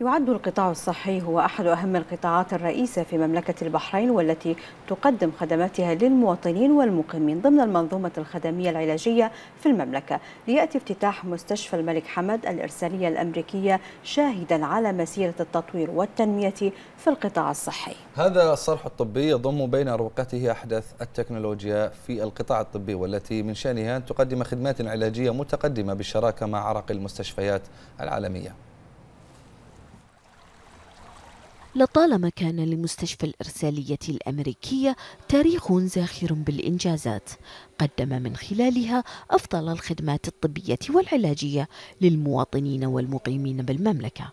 يعد القطاع الصحي هو أحد أهم القطاعات الرئيسة في مملكة البحرين والتي تقدم خدماتها للمواطنين والمقيمين ضمن المنظومة الخدمية العلاجية في المملكة ليأتي افتتاح مستشفى الملك حمد الإرسالية الأمريكية شاهدا على مسيرة التطوير والتنمية في القطاع الصحي هذا الصرح الطبي يضم بين أروقته أحدث التكنولوجيا في القطاع الطبي والتي من شأنها أن تقدم خدمات علاجية متقدمة بالشراكة مع عرق المستشفيات العالمية لطالما كان لمستشفى الإرسالية الأمريكية تاريخ زاخر بالإنجازات قدم من خلالها أفضل الخدمات الطبية والعلاجية للمواطنين والمقيمين بالمملكة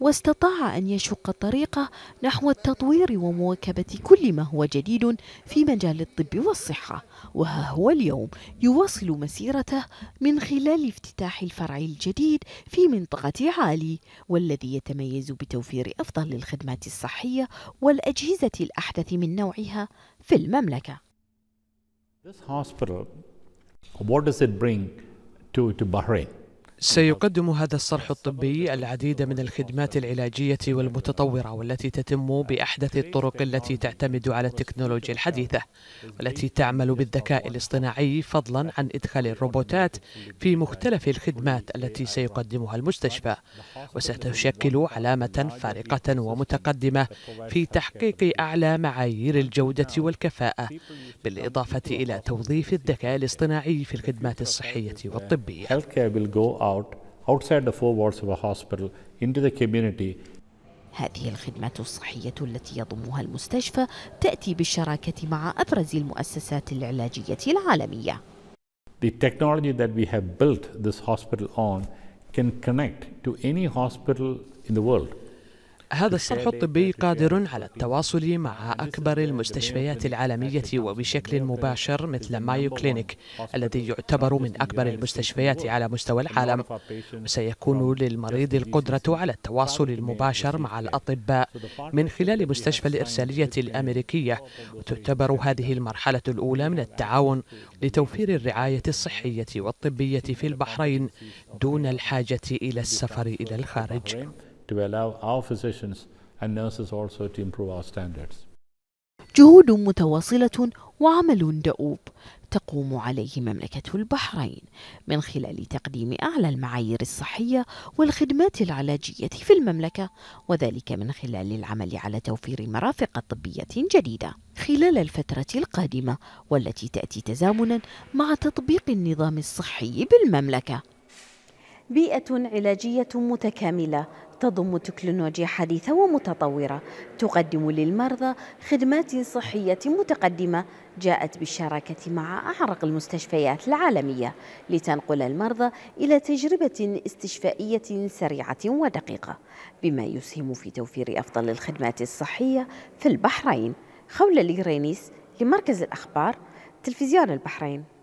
واستطاع أن يشق طريقه نحو التطوير ومواكبة كل ما هو جديد في مجال الطب والصحة وها هو اليوم يواصل مسيرته من خلال افتتاح الفرع الجديد في منطقة عالي والذي يتميز بتوفير أفضل الخدمات الصحية والأجهزة الأحدث من نوعها في المملكة This hospital, what does it bring to, to Bahrain? سيقدم هذا الصرح الطبي العديد من الخدمات العلاجية والمتطورة والتي تتم بأحدث الطرق التي تعتمد على التكنولوجيا الحديثة والتي تعمل بالذكاء الاصطناعي فضلا عن إدخال الروبوتات في مختلف الخدمات التي سيقدمها المستشفى وستشكل علامة فارقة ومتقدمة في تحقيق أعلى معايير الجودة والكفاءة بالإضافة إلى توظيف الذكاء الاصطناعي في الخدمات الصحية والطبية. out outside the four walls of a hospital into the community هذه الخدمة الصحية التي يضمها المستشفى تأتي بالشراكة مع أبرز المؤسسات العلاجية العالمية. The technology that we have built this hospital on can connect to any hospital in the world. هذا الصرح الطبي قادر على التواصل مع أكبر المستشفيات العالمية وبشكل مباشر مثل مايو كلينيك الذي يعتبر من أكبر المستشفيات على مستوى العالم وسيكون للمريض القدرة على التواصل المباشر مع الأطباء من خلال مستشفى الإرسالية الأمريكية وتعتبر هذه المرحلة الأولى من التعاون لتوفير الرعاية الصحية والطبية في البحرين دون الحاجة إلى السفر إلى الخارج to allow our physicians and nurses also to improve our standards. جهود متواصلة وعمل دؤوب تقوم عليه مملكة البحرين من خلال تقديم أعلى المعايير الصحية والخدمات العلاجية في المملكة وذلك من خلال العمل على توفير مرافق طبية جديدة خلال الفترة القادمة والتي تأتي تزامنا مع تطبيق النظام الصحي بالمملكة بيئة علاجية متكاملة تضم تكنولوجيا حديثة ومتطورة تقدم للمرضى خدمات صحية متقدمة جاءت بالشراكة مع أعرق المستشفيات العالمية لتنقل المرضى إلى تجربة استشفائية سريعة ودقيقة بما يسهم في توفير أفضل الخدمات الصحية في البحرين خولة ليرينيس لمركز الأخبار تلفزيون البحرين